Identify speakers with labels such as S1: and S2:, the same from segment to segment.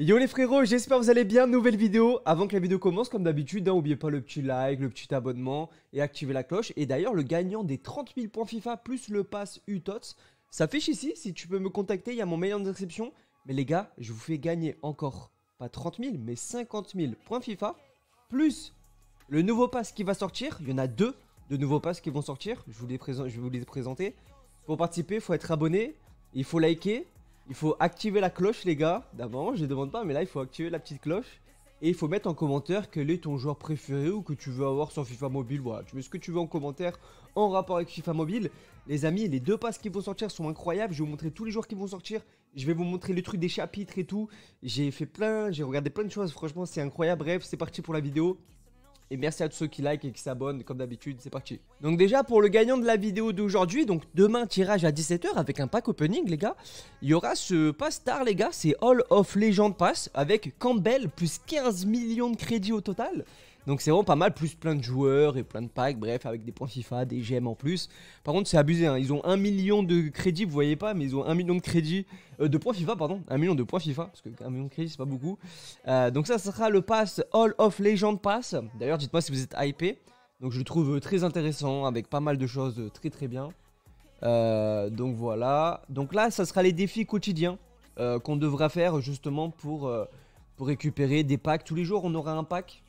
S1: Yo les frérots, j'espère que vous allez bien, nouvelle vidéo Avant que la vidéo commence, comme d'habitude, n'oubliez hein, pas le petit like, le petit abonnement et activer la cloche. Et d'ailleurs, le gagnant des 30 000 points FIFA plus le pass UTOTS s'affiche ici, si tu peux me contacter, il y a mon mail en description. Mais les gars, je vous fais gagner encore, pas 30 000, mais 50 000 points FIFA plus le nouveau pass qui va sortir. Il y en a deux de nouveaux passes qui vont sortir, je, vous les je vais vous les présenter. Pour participer, il faut être abonné, il faut liker, il faut activer la cloche, les gars. D'abord, je ne demande pas, mais là, il faut activer la petite cloche. Et il faut mettre en commentaire quel est ton joueur préféré ou que tu veux avoir sur FIFA Mobile. Voilà, tu mets ce que tu veux en commentaire en rapport avec FIFA Mobile. Les amis, les deux passes qui vont sortir sont incroyables. Je vais vous montrer tous les joueurs qui vont sortir. Je vais vous montrer les trucs des chapitres et tout. J'ai fait plein, j'ai regardé plein de choses. Franchement, c'est incroyable. Bref, c'est parti pour la vidéo. Et merci à tous ceux qui like et qui s'abonnent, comme d'habitude, c'est parti. Donc déjà, pour le gagnant de la vidéo d'aujourd'hui, donc demain, tirage à 17h avec un pack opening, les gars. Il y aura ce pass star, les gars, c'est All of Legend Pass avec Campbell, plus 15 millions de crédits au total. Donc c'est vraiment pas mal, plus plein de joueurs et plein de packs, bref, avec des points FIFA, des gemmes en plus. Par contre, c'est abusé, hein. ils ont un million de crédits, vous voyez pas, mais ils ont 1 million de crédits, euh, de points FIFA, pardon, 1 million de points FIFA, parce que million de crédits, c'est pas beaucoup. Euh, donc ça sera le pass All of Legend Pass. D'ailleurs, dites-moi si vous êtes hypé. Donc je le trouve très intéressant, avec pas mal de choses très très bien. Euh, donc voilà. Donc là, ça sera les défis quotidiens qu'on devra faire justement pour, pour récupérer des packs. Tous les jours, on aura un pack.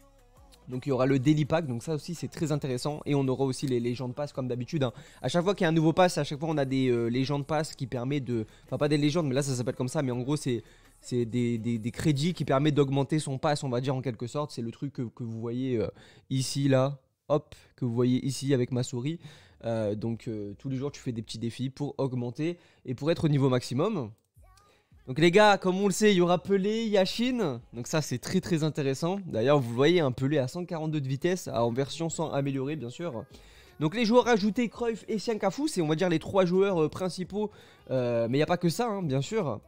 S1: Donc il y aura le Daily Pack, donc ça aussi c'est très intéressant. Et on aura aussi les légendes pass comme d'habitude. A hein. À chaque fois qu'il y a un nouveau pass, à chaque fois on a des euh, légendes pass qui permet de... Enfin pas des légendes, mais là ça s'appelle comme ça, mais en gros c'est... des, crédits qui permettent d'augmenter son pass, on va dire en quelque sorte. C'est le truc que, vous voyez euh, ici, là, hop, que vous voyez ici avec ma souris. Euh, donc tous les jours tu fais des petits défis pour augmenter et pour être au niveau maximum. Donc les gars, comme on le sait, il y aura Pelé, Yashin. Donc ça, c'est très très intéressant. D'ailleurs, vous voyez, un hein, Pelé à 142 de vitesse, en version sans améliorer, bien sûr. Donc les joueurs ajoutés, Cruyff et Kafou, c'est on va dire les trois joueurs euh, principaux. Euh, mais il n'y a pas que ça, hein, bien sûr.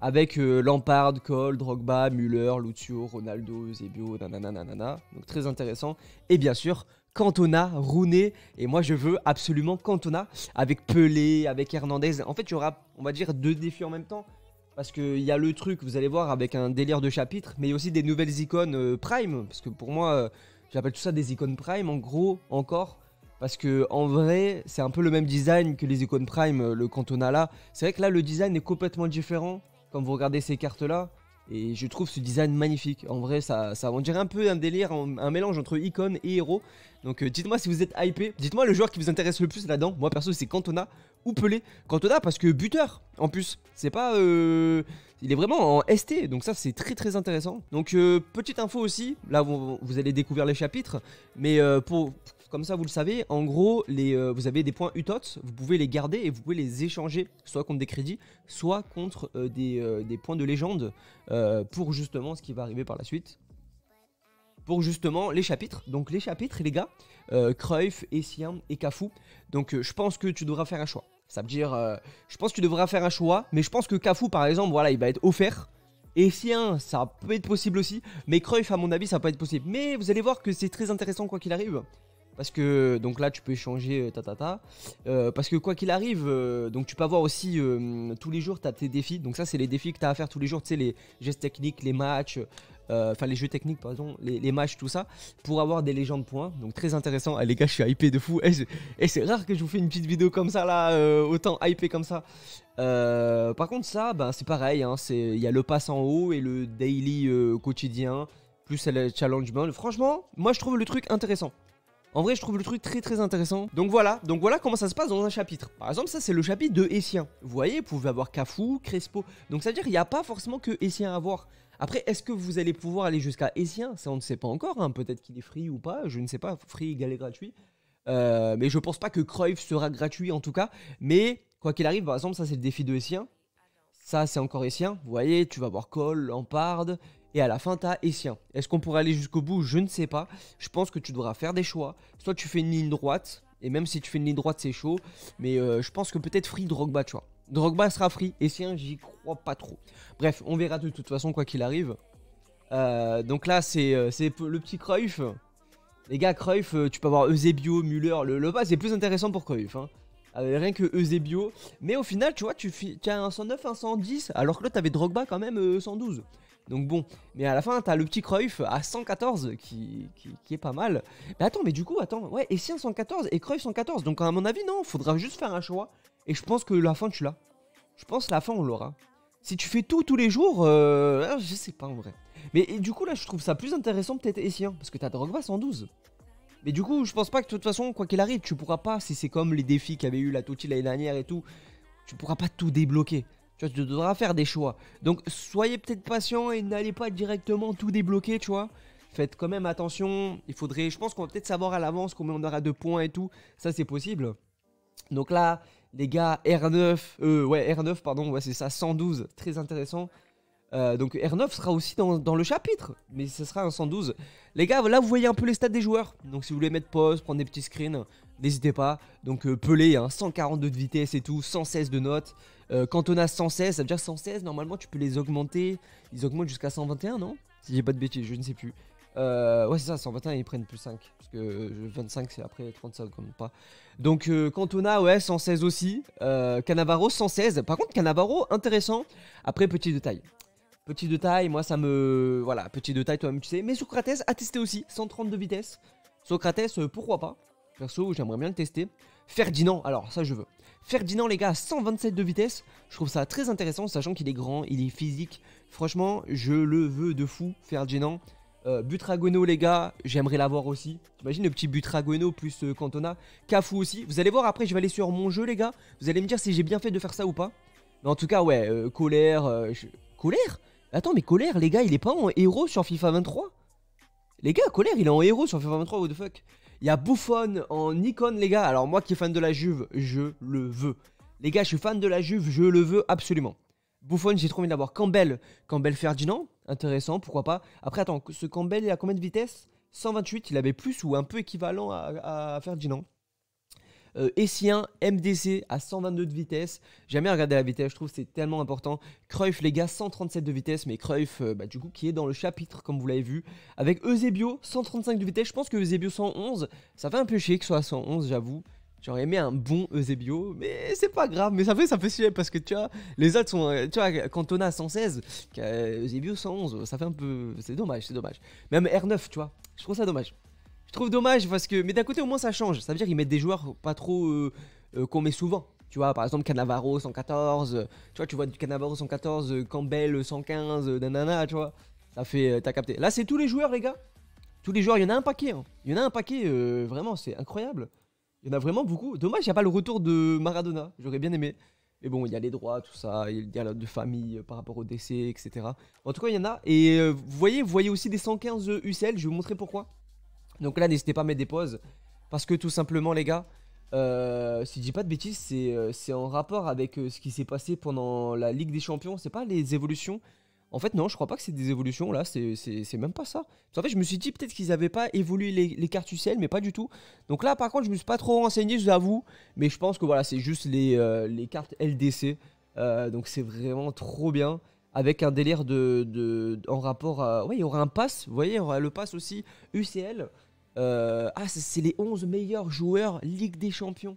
S1: Avec euh, Lampard, Cole, Drogba, Müller, Lucio, Ronaldo, Zebio, nanana, nanana. Donc très intéressant. Et bien sûr, Cantona, Rooney, et moi je veux absolument Cantona avec Pelé, avec Hernandez. En fait, il y aura, on va dire, deux défis en même temps. Parce qu'il y a le truc, vous allez voir, avec un délire de chapitre, mais il y a aussi des nouvelles icônes euh, Prime. Parce que pour moi, euh, j'appelle tout ça des icônes Prime, en gros, encore. Parce que en vrai, c'est un peu le même design que les icônes Prime, euh, le là C'est vrai que là, le design est complètement différent. Quand vous regardez ces cartes-là, et je trouve ce design magnifique. En vrai, ça, ça on dirait un peu un délire, un, mélange entre icône et héros. Donc euh, dites-moi si vous êtes hypé. Dites-moi le joueur qui vous intéresse le plus là-dedans. Moi perso, c'est Cantona ou Pelé. Cantona parce que buteur en plus. C'est pas. Euh, il est vraiment en ST. Donc ça, c'est très très intéressant. Donc euh, petite info aussi. Là, vous allez découvrir les chapitres. Mais pour comme ça, vous le savez, en gros, euh, vous avez des points UTOTS, vous pouvez les garder et vous pouvez les échanger, soit contre des crédits, soit contre euh, euh, des, points de légende, pour justement ce qui va arriver par la suite. Pour justement les chapitres. Donc les chapitres, les gars, Cruyff, Essien et Cafou. Donc je pense que tu devras faire un choix. Ça veut dire, je pense que tu devras faire un choix, mais je pense que Cafou, par exemple, voilà, il va être offert. Et ça peut être possible aussi. Mais Cruyff, à mon avis, ça peut être possible. Mais vous allez voir que c'est très intéressant quoi qu'il arrive parce que donc là tu peux échanger euh, ta ta ta euh, parce que quoi qu'il arrive euh, donc tu peux avoir aussi tous les jours tu as tes défis donc ça c'est les défis que tu as à faire tous les jours tu sais les gestes techniques les matchs enfin les jeux techniques pardon les, matchs tout ça pour avoir des légendes points donc très intéressant eh, les gars je suis hypé de fou et, eh, eh, c'est rare que je vous fais une petite vidéo comme ça là autant hypé comme ça par contre ça ben, c'est pareil hein, il y a le pass en haut et le daily quotidien plus le challenge franchement moi je trouve le truc intéressant en vrai, je trouve le truc très très intéressant. Donc voilà, donc voilà comment ça se passe dans un chapitre. Par exemple, ça c'est le chapitre de Essien. Vous voyez, vous pouvez avoir Cafou, Crespo. Donc ça veut dire qu'il n'y a pas forcément que Essien à voir. Après, est-ce que vous allez pouvoir aller jusqu'à Essien Ça, on ne sait pas encore. Hein. Peut-être qu'il est free ou pas. Je ne sais pas. Free égal gratuit. Euh, mais je pense pas que Cruyff sera gratuit en tout cas. Mais quoi qu'il arrive, par exemple, ça c'est le défi de Essien. Ça c'est encore Essien. Vous voyez, tu vas voir Cole, Lampard et à la fin t'as Essien. Est-ce qu'on pourrait aller jusqu'au bout Je ne sais pas. Je pense que tu devras faire des choix. Soit tu fais une ligne droite, et même si tu fais une ligne droite c'est chaud, mais euh, je pense que peut-être free Drogba, tu vois. Drogba sera free, Essien j'y crois pas trop. Bref, on verra de toute façon quoi qu'il arrive. Euh, donc là c'est euh, le petit Cruyff. Les gars, Cruyff, tu peux avoir Eusebio, Müller, le, le bas c'est plus intéressant pour Cruyff. Hein. rien que Eusebio. Mais au final, tu vois, tu, as un 109, un 110, alors que là, t'avais Drogba quand même 112. Donc bon, mais à la fin, t'as le petit Cruyff à 114 qui, qui, est pas mal. Mais attends, mais du coup, attends, ouais, et 114 et Cruyff 114 Donc à mon avis, non, faudra juste faire un choix. Et je pense que la fin, tu l'as. Je pense la fin, on l'aura. Si tu fais tout tous les jours, euh, ah, je sais pas en vrai. Mais du coup, là, je trouve ça plus intéressant peut-être Essien, hein, parce que t'as Drogba 112. Mais du coup, je pense pas que de toute façon, quoi qu'il arrive, tu pourras pas, si c'est comme les défis qu'avait eu la Toti l'année dernière et tout, tu pourras pas tout débloquer. Tu devras faire des choix. Donc soyez peut-être patient et n'allez pas directement tout débloquer, tu vois. Faites quand même attention. Il faudrait, je pense qu'on va peut-être savoir à l'avance combien on aura de points et tout. Ça, c'est possible. Donc là, les gars, R9, euh, ouais, R9, pardon, ouais, c'est ça, 112, très intéressant. Euh, donc R9 sera aussi dans, le chapitre, mais ce sera un 112. Les gars, là vous voyez un peu les stats des joueurs. Donc si vous voulez mettre pause, prendre des petits screens, n'hésitez pas. Donc euh, Pelé, 142 hein, de vitesse et tout, 116 de notes. Euh, Cantona 116, ça veut dire 116, normalement tu peux les augmenter. Ils augmentent jusqu'à 121, non Si j'ai pas de bêtises, je ne sais plus. ouais, c'est ça, 121, ils prennent plus 5. Parce que 25, c'est après 35 comme pas. Donc, Cantona, ouais, 116 aussi. Euh, Canavaro, 116. Par contre, Canavaro, intéressant. Après, petit détail. Petit de taille, moi ça me. Voilà, petit de taille, toi tu sais. Mais Socrates a testé aussi, 132 vitesse. Socrates, euh, pourquoi pas Perso, j'aimerais bien le tester. Ferdinand, alors ça je veux. Ferdinand, les gars, 127 de vitesse. Je trouve ça très intéressant, sachant qu'il est grand, il est physique. Franchement, je le veux de fou, Ferdinand. Euh, Butragono, les gars, j'aimerais l'avoir aussi. T'imagines le petit Butragono plus euh, Cantona. Cafu aussi. Vous allez voir, après, je vais aller sur mon jeu, les gars. Vous allez me dire si j'ai bien fait de faire ça ou pas. Mais en tout cas, ouais, colère. Colère Attends, mais Colère, les gars, il est pas en héros sur FIFA 23 Les gars, Colère, il est en héros sur FIFA 23, what the fuck Il y a Bouffon en icône, les gars. Alors, moi qui est fan de la Juve, je le veux. Les gars, je suis fan de la Juve, je le veux absolument. Bouffon, j'ai trop envie d'avoir Campbell, Campbell Ferdinand, intéressant, pourquoi pas. Après, attends, ce Campbell, il a combien de vitesse 128, il avait plus ou un peu équivalent à Ferdinand. Euh, Essien, MDC à 122 de vitesse. Jamais regardé la vitesse, je trouve c'est tellement important. Cruyff, les gars, 137 de vitesse, mais Cruyff, euh, bah, du coup, qui est dans le chapitre, comme vous l'avez vu. Avec Eusebio, 135 de vitesse. Je pense que Eusebio 111, ça fait un peu chier que soit 111, j'avoue. J'aurais aimé un bon Eusebio, mais c'est pas grave. Mais ça fait, ça fait chier parce que tu vois, les autres sont. Euh, tu vois, Cantona 116, Eusebio 111, ça fait un peu. C'est dommage, c'est dommage. Même R9, tu vois, je trouve ça dommage. Je trouve dommage parce que. Mais d'un côté, au moins, ça change. Ça veut dire qu'ils mettent des joueurs pas trop. Euh, euh, qu'on met souvent. Tu vois, par exemple, Canavaro 114. tu vois, tu vois du Cannavaro 114, Campbell 115, nanana, tu vois. Ça fait. Euh, t'as capté. Là, c'est tous les joueurs, les gars. Tous les joueurs, il y en a un paquet. Hein. Il y en a un paquet, vraiment, c'est incroyable. Il y en a vraiment beaucoup. Dommage, il n'y a pas le retour de Maradona. J'aurais bien aimé. Mais bon, il y a les droits, tout ça, il y a le de famille par rapport au décès, etc. En tout cas, il y en a. Et vous voyez, vous voyez aussi des 115 UCL, je vais vous montrer pourquoi. Donc là, n'hésitez pas à mettre des pauses. Parce que tout simplement, les gars, euh, si je dis pas de bêtises, c'est euh, en rapport avec euh, ce qui s'est passé pendant la Ligue des Champions. C'est pas les évolutions. En fait, non, je crois pas que c'est des évolutions. Là, c'est même pas ça. En fait, je me suis dit peut-être qu'ils avaient pas évolué les, cartes UCL, mais pas du tout. Donc là, par contre, je me suis pas trop renseigné, je vous avoue. Mais je pense que voilà, c'est juste les, cartes LDC. donc c'est vraiment trop bien avec un délire de, en rapport à. Ouais, il y aura un pass, vous voyez, il y aura le pass aussi UCL. Euh, ah, c'est les 11 meilleurs joueurs Ligue des Champions.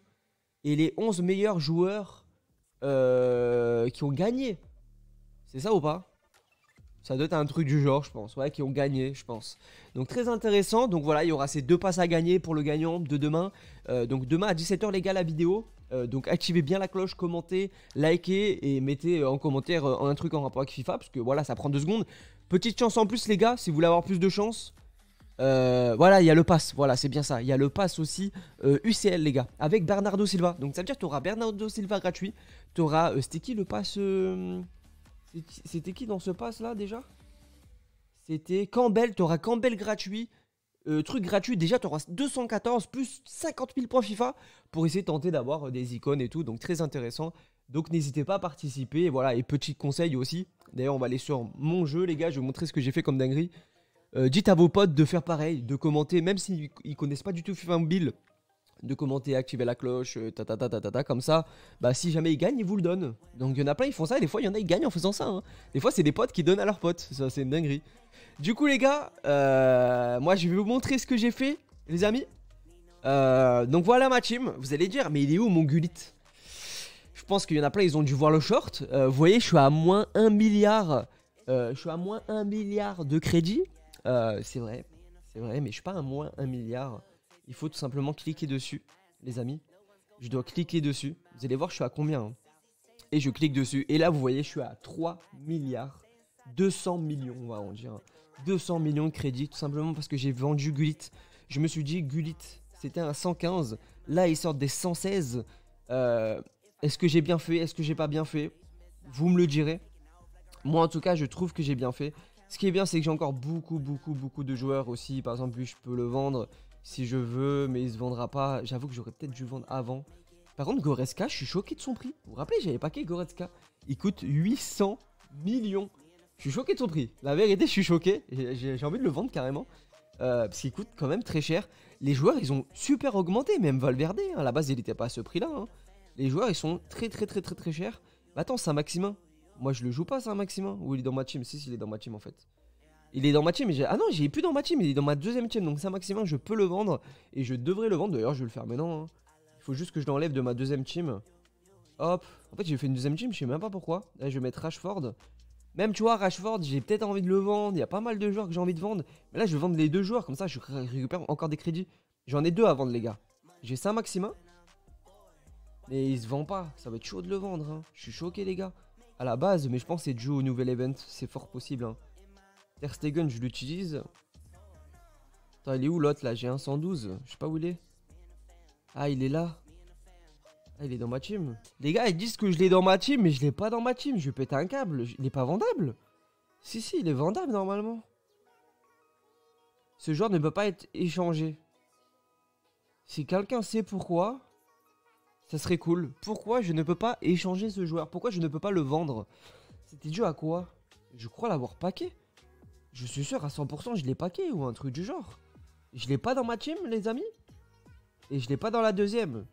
S1: Et les 11 meilleurs joueurs euh, qui ont gagné. C'est ça ou pas ça doit être un truc du genre, je pense. Ouais, qui ont gagné, je pense. Donc très intéressant. Donc voilà, il y aura ces deux passes à gagner pour le gagnant de demain. Euh, donc demain à 17h, les gars, la vidéo. Euh, donc activez bien la cloche, commentez, likez et mettez euh, en commentaire euh, un truc en rapport avec FIFA parce que voilà ça prend deux secondes. Petite chance en plus les gars, si vous voulez avoir plus de chance. voilà, il y a le pass, voilà, c'est bien ça. Il y a le pass aussi UCL, les gars, avec Bernardo Silva. Donc ça veut dire que tu auras Bernardo Silva gratuit. Tu auras. C'était qui le pass C'était qui dans ce pass là déjà C'était Campbell, tu auras Campbell gratuit. Euh, truc gratuit, déjà tu auras 214 plus 50 000 points FIFA pour essayer tenter d'avoir euh, des icônes et tout, donc très intéressant. Donc n'hésitez pas à participer, voilà, et petit conseil aussi, d'ailleurs on va aller sur mon jeu les gars, je vais vous montrer ce que j'ai fait comme dinguerie. Euh, dites à vos potes de faire pareil, de commenter, même s'ils ils connaissent pas du tout FIFA Mobile, de commenter, activer la cloche, ta ta ta ta ta, comme ça, bah si jamais ils gagnent, ils vous le donnent. Donc il y en a plein, ils font ça, et des fois il y en a, ils gagnent en faisant ça. Hein. Des fois c'est des potes qui donnent à leurs potes, ça c'est une dinguerie. Du coup, les gars, euh, moi, je vais vous montrer ce que j'ai fait, les amis. Euh, donc voilà ma team. Vous allez dire, mais il est où mon gulit Je pense qu'il y en a plein, ils ont dû voir le short. Euh, vous voyez, je suis à moins 1 milliard. je suis à moins 1 milliard de crédit. c'est vrai, c'est vrai, mais je suis pas à moins 1 milliard. Il faut tout simplement cliquer dessus, les amis. Je dois cliquer dessus. Vous allez voir, je suis à combien. Hein. et je clique dessus. Et là, vous voyez, je suis à 3 milliards 200 millions, on va en dire. 200 millions de crédits, tout simplement parce que j'ai vendu Gulit. Je me suis dit, Gulit, c'était un 115. Là, il sortent des 116. Euh, est-ce que j'ai bien fait Est-ce que j'ai pas bien fait Vous me le direz. Moi, en tout cas, je trouve que j'ai bien fait. Ce qui est bien, c'est que j'ai encore beaucoup, beaucoup, beaucoup de joueurs aussi. Par exemple, lui, je peux le vendre si je veux, mais il se vendra pas. J'avoue que j'aurais peut-être dû vendre avant. Par contre, Goretzka, je suis choqué de son prix. Vous vous rappelez, j'avais paqué Goretzka. Il coûte 800 millions. Je suis choqué de son prix. La vérité, je suis choqué. J'ai envie de le vendre carrément. Euh, parce qu'il coûte quand même très cher. Les joueurs, ils ont super augmenté, même Valverde. A hein. À la base, il n'était pas à ce prix-là. Hein. Les joueurs, ils sont très, très, très, très, très chers. Mais attends, c'est un maximum. Moi, je le joue pas, c'est un maximum Ou il est dans ma team. Si, si, il est dans ma team en fait. Il est dans ma team. ah non, j'ai plus dans ma team. Il est dans ma deuxième team. Donc, c'est un maximum. Je peux le vendre. Et je devrais le vendre. D'ailleurs, je vais le faire maintenant. Hein. Il faut juste que je l'enlève de ma deuxième team. Hop. En fait, j'ai fait une deuxième team. Je sais même pas pourquoi. Là, je vais mettre Rashford. Même, tu vois, Rashford, j'ai peut-être envie de le vendre. Il y a pas mal de joueurs que j'ai envie de vendre. Mais là, je vais vendre les deux joueurs. Comme ça, je récupère encore des crédits. J'en ai deux à vendre, les gars. J'ai ça maximum Mais il se vend pas. Ça va être chaud de le vendre. Hein. Je suis choqué, les gars. À la base, mais je pense que c'est au nouvel event. C'est fort possible. Hein. je l'utilise. Attends, il est où l'autre là J'ai un 112. Je sais pas où il est. Ah, il est là. Ah, il est dans ma team. Les gars, ils disent que je l'ai dans ma team, mais je l'ai pas dans ma team. Je vais péter un câble. Il est pas vendable Si, si, il est vendable normalement. Ce joueur ne peut pas être échangé. Si quelqu'un sait pourquoi, ça serait cool. Pourquoi je ne peux pas échanger ce joueur Pourquoi je ne peux pas le vendre C'était dû à quoi Je crois l'avoir paqué. Je suis sûr à 100% je l'ai paqué ou un truc du genre. Je l'ai pas dans ma team, les amis Et je l'ai pas dans la deuxième.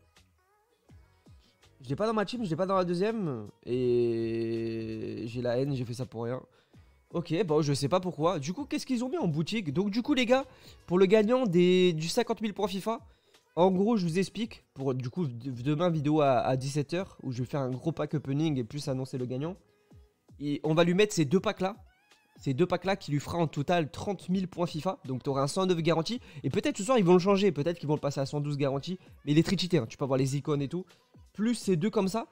S1: Je l'ai pas dans ma team, je l'ai pas dans la deuxième. Et j'ai la haine, j'ai fait ça pour rien. Ok, bon, je sais pas pourquoi. Du coup, qu'est-ce qu'ils ont mis en boutique Donc, du coup, les gars, pour le gagnant des, du 50 000 points FIFA, en gros, je vous explique. Pour du coup, demain, vidéo à, 17h, où je vais faire un gros pack opening et plus annoncer le gagnant. Et on va lui mettre ces deux packs-là. Ces deux packs-là qui lui fera en total 30 000 points FIFA. Donc, tu auras un 109 garantie. Et peut-être ce soir, ils vont le changer. Peut-être qu'ils vont le passer à 112 garantie. Mais il est très hein. Tu peux voir les icônes et tout plus ces deux comme ça.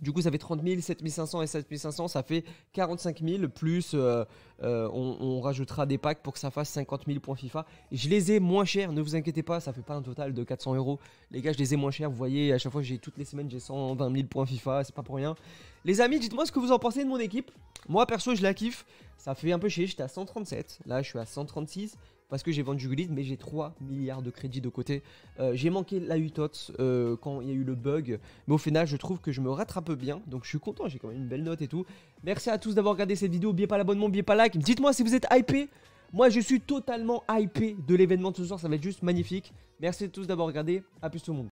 S1: Du coup, ça fait 30 000, 7500 et 7500, ça fait 45 000, plus euh, euh, on, rajoutera des packs pour que ça fasse 50 000 points FIFA. Je les ai moins chers, ne vous inquiétez pas, ça fait pas un total de 400 euros. Les gars, je les ai moins chers, vous voyez, à chaque fois, j'ai toutes les semaines, j'ai 120 000 points FIFA, c'est pas pour rien. Les amis, dites-moi ce que vous en pensez de mon équipe. Moi, perso, je la kiffe, ça fait un peu chier, j'étais à 137, là, je suis à 136 parce que j'ai vendu Gullit, mais j'ai 3 milliards de crédits de côté. Euh, j'ai manqué la UTOTS euh, quand il y a eu le bug, mais au final, je trouve que je me rattrape bien, donc je suis content, j'ai quand même une belle note et tout. Merci à tous d'avoir regardé cette vidéo, n'oubliez pas l'abonnement, n'oubliez pas like. Dites-moi si vous êtes hypé. Moi, je suis totalement hypé de l'événement de ce soir, ça va être juste magnifique. Merci à tous d'avoir regardé, à plus tout le monde.